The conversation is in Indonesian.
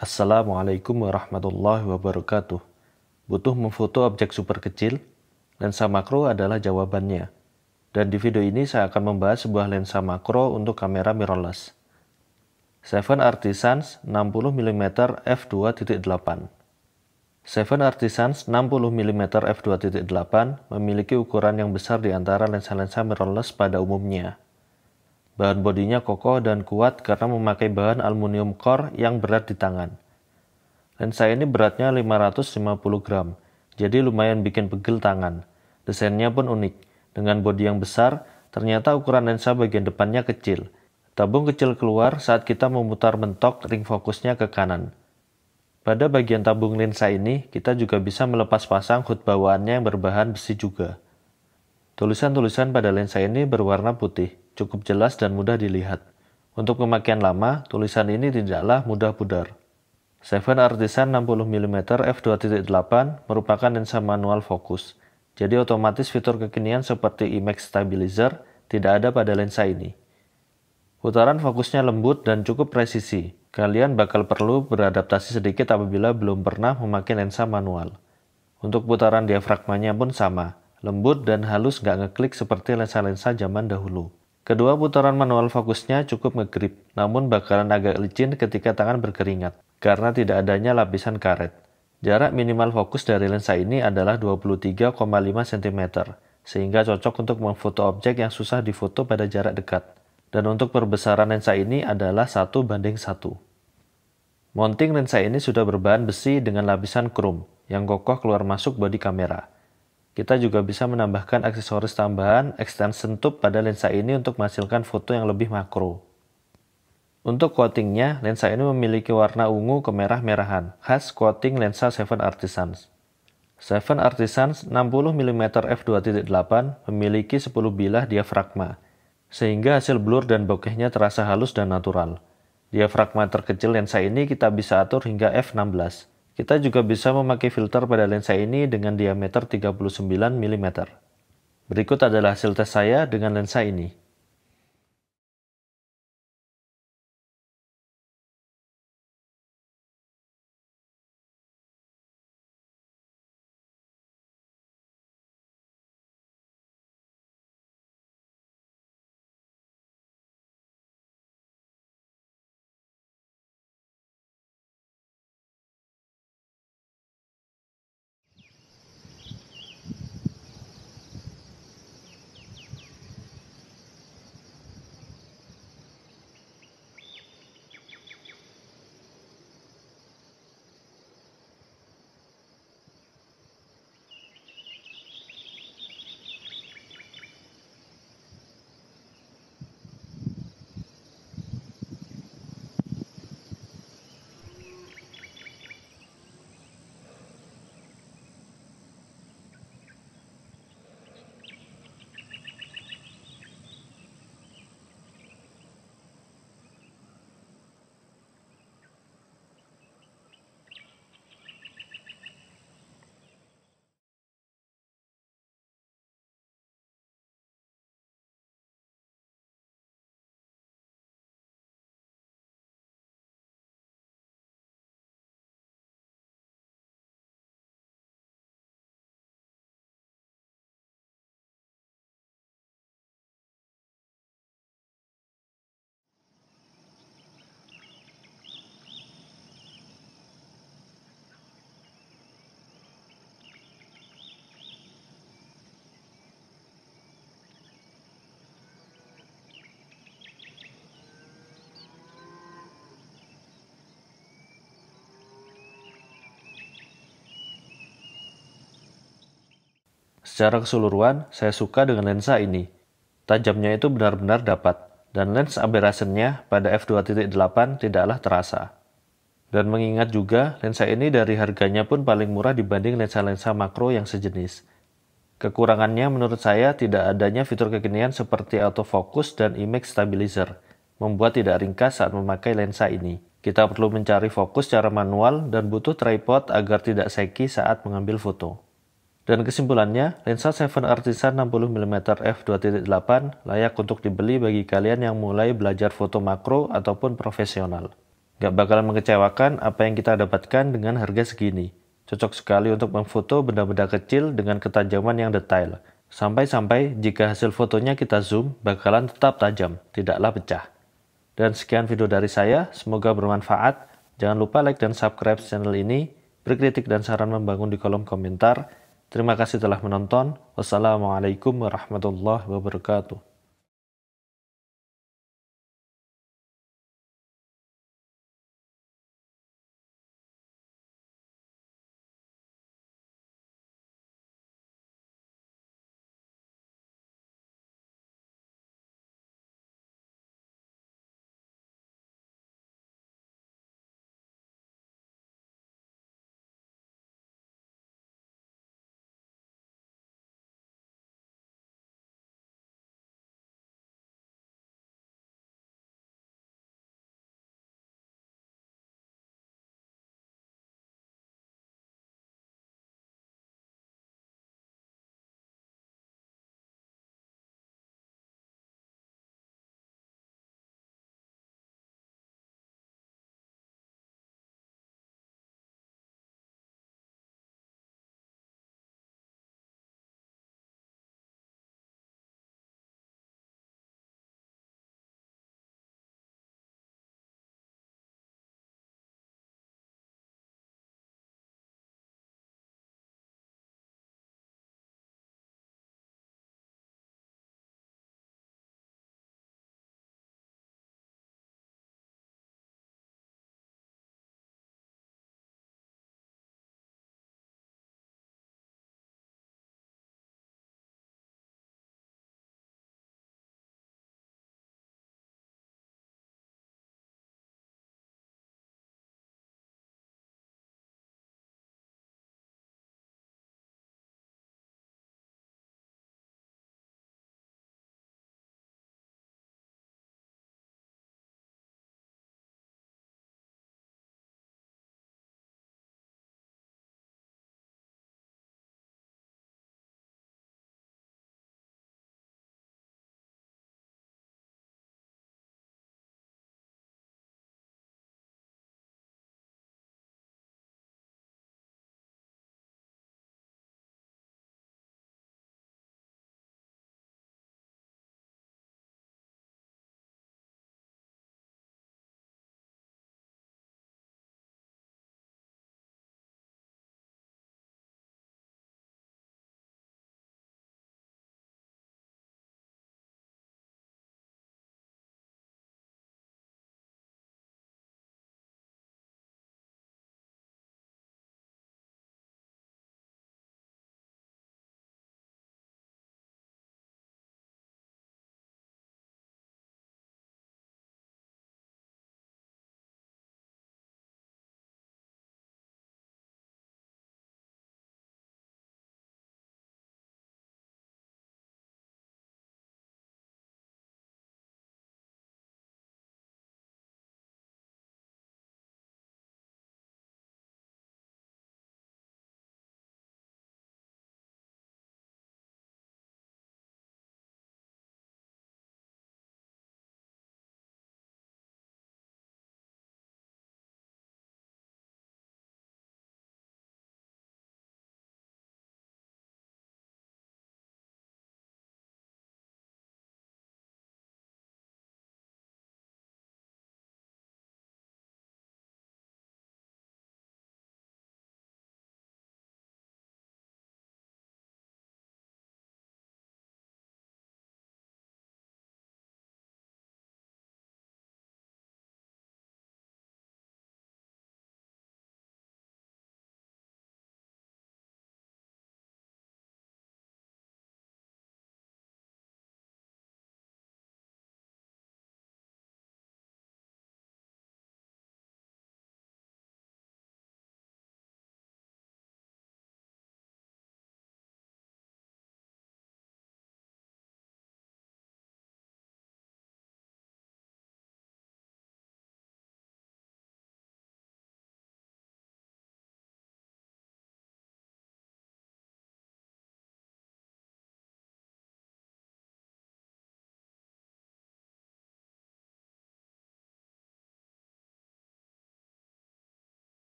Assalamualaikum warahmatullahi wabarakatuh. Butuh memfoto objek super kecil? Lensa makro adalah jawabannya. Dan di video ini saya akan membahas sebuah lensa makro untuk kamera mirrorless. Seven Artisans 60mm f2.8 Seven Artisans 60mm f2.8 memiliki ukuran yang besar di antara lensa-lensa mirrorless pada umumnya. Bahan bodinya kokoh dan kuat karena memakai bahan aluminium core yang berat di tangan. Lensa ini beratnya 550 gram, jadi lumayan bikin pegel tangan. Desainnya pun unik. Dengan bodi yang besar, ternyata ukuran lensa bagian depannya kecil. Tabung kecil keluar saat kita memutar mentok ring fokusnya ke kanan. Pada bagian tabung lensa ini, kita juga bisa melepas pasang hood bawaannya yang berbahan besi juga. Tulisan-tulisan pada lensa ini berwarna putih, cukup jelas dan mudah dilihat. Untuk pemakaian lama, tulisan ini tidaklah mudah pudar. Seven Artisan 60mm f2.8 merupakan lensa manual fokus, jadi otomatis fitur kekinian seperti IMAX Stabilizer tidak ada pada lensa ini. Putaran fokusnya lembut dan cukup presisi. Kalian bakal perlu beradaptasi sedikit apabila belum pernah memakai lensa manual. Untuk putaran diafragmanya pun sama, lembut dan halus nggak ngeklik seperti lensa-lensa zaman dahulu. Kedua putaran manual fokusnya cukup ngegrip, namun bakalan agak licin ketika tangan berkeringat, karena tidak adanya lapisan karet. Jarak minimal fokus dari lensa ini adalah 23,5 cm, sehingga cocok untuk memfoto objek yang susah difoto pada jarak dekat. Dan untuk perbesaran lensa ini adalah 1 banding 1. Mounting lensa ini sudah berbahan besi dengan lapisan krom yang kokoh keluar masuk bodi kamera. Kita juga bisa menambahkan aksesoris tambahan extension tube pada lensa ini untuk menghasilkan foto yang lebih makro. Untuk coatingnya, lensa ini memiliki warna ungu kemerah-merahan, khas coating lensa Seven Artisans. Seven Artisans 60 mm f2.8 memiliki 10 bilah diafragma, sehingga hasil blur dan bokehnya terasa halus dan natural. Diafragma terkecil lensa ini kita bisa atur hingga f16. Kita juga bisa memakai filter pada lensa ini dengan diameter 39 mm. Berikut adalah hasil tes saya dengan lensa ini. Secara keseluruhan, saya suka dengan lensa ini. Tajamnya itu benar-benar dapat, dan lens aberrationnya pada f2.8 tidaklah terasa. Dan mengingat juga, lensa ini dari harganya pun paling murah dibanding lensa-lensa makro yang sejenis. Kekurangannya menurut saya tidak adanya fitur kekinian seperti autofocus dan image stabilizer, membuat tidak ringkas saat memakai lensa ini. Kita perlu mencari fokus secara manual dan butuh tripod agar tidak seki saat mengambil foto. Dan kesimpulannya, lensa 7 Artisan 60mm f2.8 layak untuk dibeli bagi kalian yang mulai belajar foto makro ataupun profesional. Gak bakalan mengecewakan apa yang kita dapatkan dengan harga segini. Cocok sekali untuk memfoto benda-benda kecil dengan ketajaman yang detail. Sampai-sampai jika hasil fotonya kita zoom, bakalan tetap tajam, tidaklah pecah. Dan sekian video dari saya, semoga bermanfaat. Jangan lupa like dan subscribe channel ini. Berkritik dan saran membangun di kolom komentar. Terima kasih telah menonton. Wassalamualaikum warahmatullahi wabarakatuh.